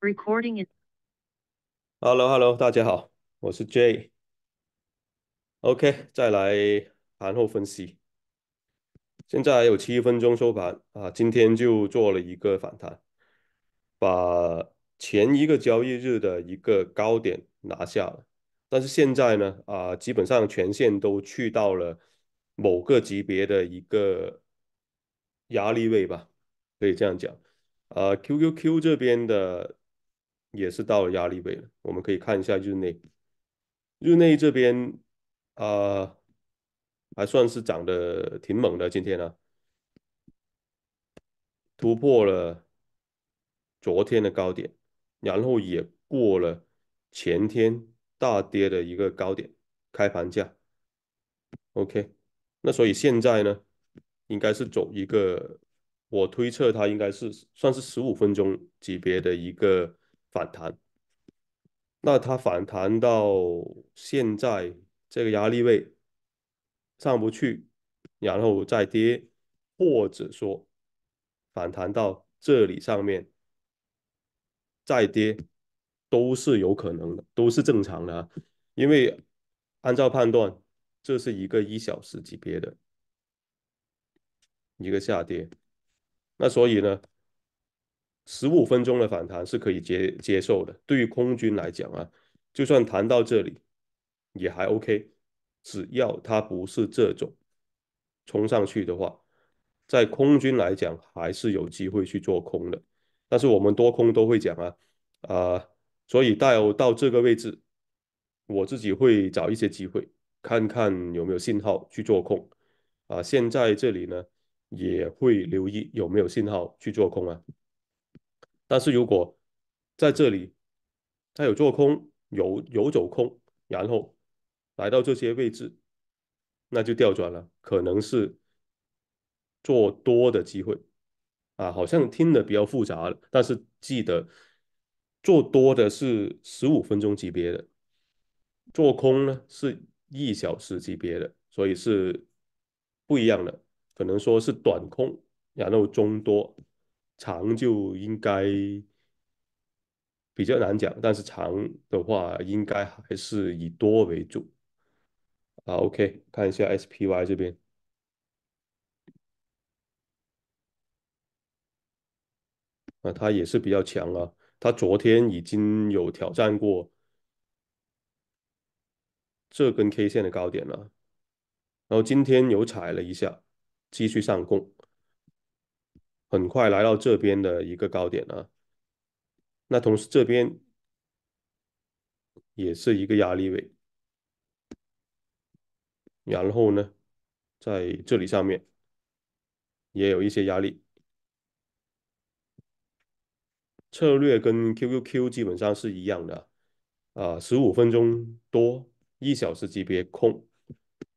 Recording i t Hello, hello，大家好，我是 Jay。OK，再来盘后分析。现在还有七分钟收盘啊，今天就做了一个反弹，把前一个交易日的一个高点拿下了。但是现在呢，啊，基本上全线都去到了某个级别的一个压力位吧，可以这样讲。啊，QQQ 这边的。也是到了压力位了，我们可以看一下日内，日内这边啊还算是涨得挺猛的，今天呢突破了昨天的高点，然后也过了前天大跌的一个高点开盘价。OK，那所以现在呢应该是走一个，我推测它应该是算是十五分钟级别的一个。反弹，那它反弹到现在这个压力位上不去，然后再跌，或者说反弹到这里上面再跌，都是有可能的，都是正常的。啊。因为按照判断，这是一个一小时级别的一个下跌，那所以呢？十五分钟的反弹是可以接接受的。对于空军来讲啊，就算谈到这里也还 OK，只要它不是这种冲上去的话，在空军来讲还是有机会去做空的。但是我们多空都会讲啊啊，所以有到这个位置，我自己会找一些机会看看有没有信号去做空啊。现在这里呢也会留意有没有信号去做空啊。但是如果在这里，它有做空、有有走空，然后来到这些位置，那就调转了，可能是做多的机会啊。好像听的比较复杂了，但是记得做多的是十五分钟级别的，做空呢是一小时级别的，所以是不一样的。可能说是短空，然后中多。长就应该比较难讲，但是长的话应该还是以多为主啊。OK，看一下 SPY 这边啊，它也是比较强啊，它昨天已经有挑战过这根 K 线的高点了，然后今天有踩了一下，继续上攻。很快来到这边的一个高点啊，那同时这边也是一个压力位，然后呢，在这里上面也有一些压力。策略跟 QQQ 基本上是一样的，啊，十五分钟多一小时级别空，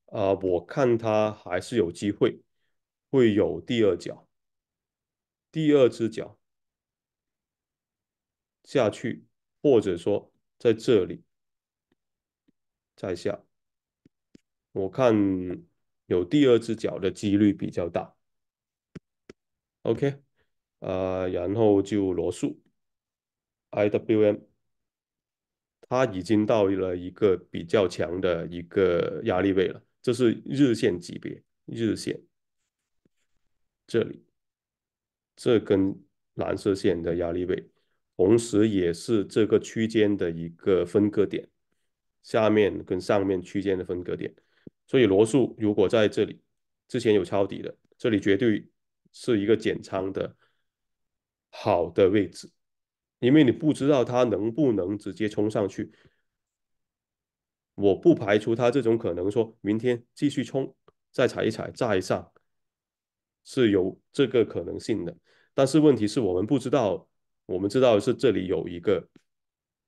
啊，我看它还是有机会，会有第二脚。第二只脚下去，或者说在这里再下，我看有第二只脚的几率比较大。OK，呃，然后就罗素 IWM，它已经到了一个比较强的一个压力位了，这是日线级别，日线这里。这根蓝色线的压力位，同时也是这个区间的一个分割点，下面跟上面区间的分割点。所以罗素如果在这里之前有抄底的，这里绝对是一个减仓的好的位置，因为你不知道它能不能直接冲上去。我不排除它这种可能，说明天继续冲，再踩一踩，再上。是有这个可能性的，但是问题是我们不知道，我们知道是这里有一个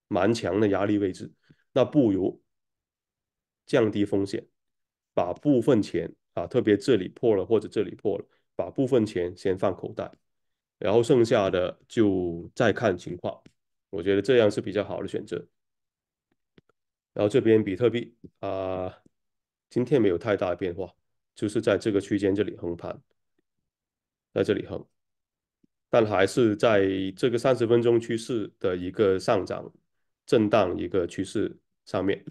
蛮强的压力位置，那不如降低风险，把部分钱啊，特别这里破了或者这里破了，把部分钱先放口袋，然后剩下的就再看情况，我觉得这样是比较好的选择。然后这边比特币啊，今天没有太大的变化，就是在这个区间这里横盘。在这里横，但还是在这个三十分钟趋势的一个上涨震荡一个趋势上面，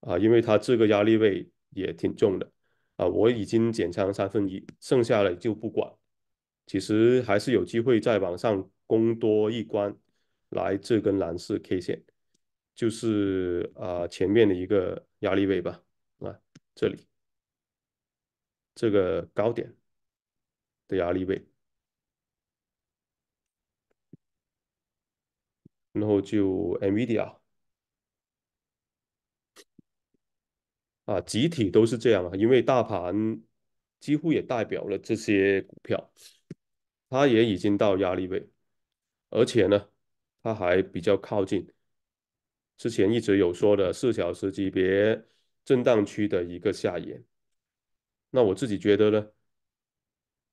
啊，因为它这个压力位也挺重的，啊，我已经减仓三分一，剩下了就不管。其实还是有机会再往上攻多一关，来这根蓝色 K 线，就是啊前面的一个压力位吧，啊，这里这个高点。压力位，然后就 Nvidia，啊，集体都是这样啊，因为大盘几乎也代表了这些股票，它也已经到压力位，而且呢，它还比较靠近之前一直有说的四小时级别震荡区的一个下沿，那我自己觉得呢。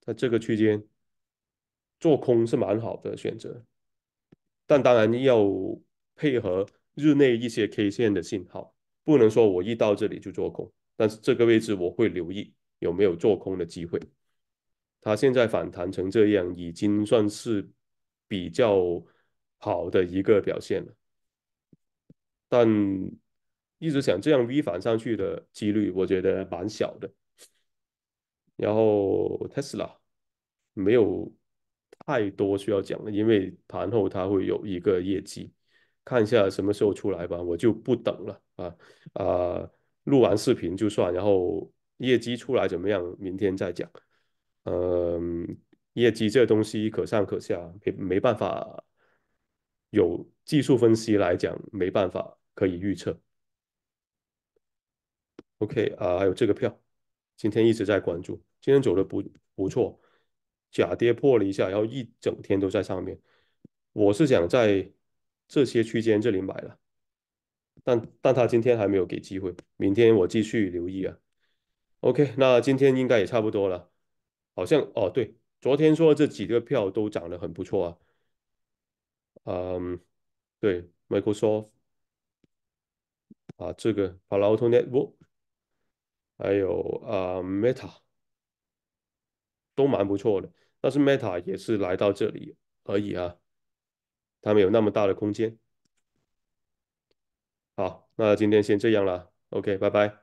在这个区间做空是蛮好的选择，但当然要配合日内一些 K 线的信号，不能说我一到这里就做空。但是这个位置我会留意有没有做空的机会。它现在反弹成这样，已经算是比较好的一个表现了。但一直想这样 V 反上去的几率，我觉得蛮小的。然后特斯拉没有太多需要讲的，因为盘后它会有一个业绩，看一下什么时候出来吧，我就不等了啊啊，录完视频就算，然后业绩出来怎么样，明天再讲。嗯，业绩这东西可上可下，没没办法，有技术分析来讲没办法可以预测。OK 啊，还有这个票，今天一直在关注。今天走的不不错，假跌破了一下，然后一整天都在上面。我是想在这些区间这里买了，但但他今天还没有给机会，明天我继续留意啊。OK，那今天应该也差不多了。好像哦，对，昨天说这几个票都涨得很不错啊。嗯，对，Microsoft 啊，这个 Palo Alto n e t w o r k 还有啊 Meta。都蛮不错的，但是 Meta 也是来到这里而已啊，他们有那么大的空间。好，那今天先这样了，OK，拜拜。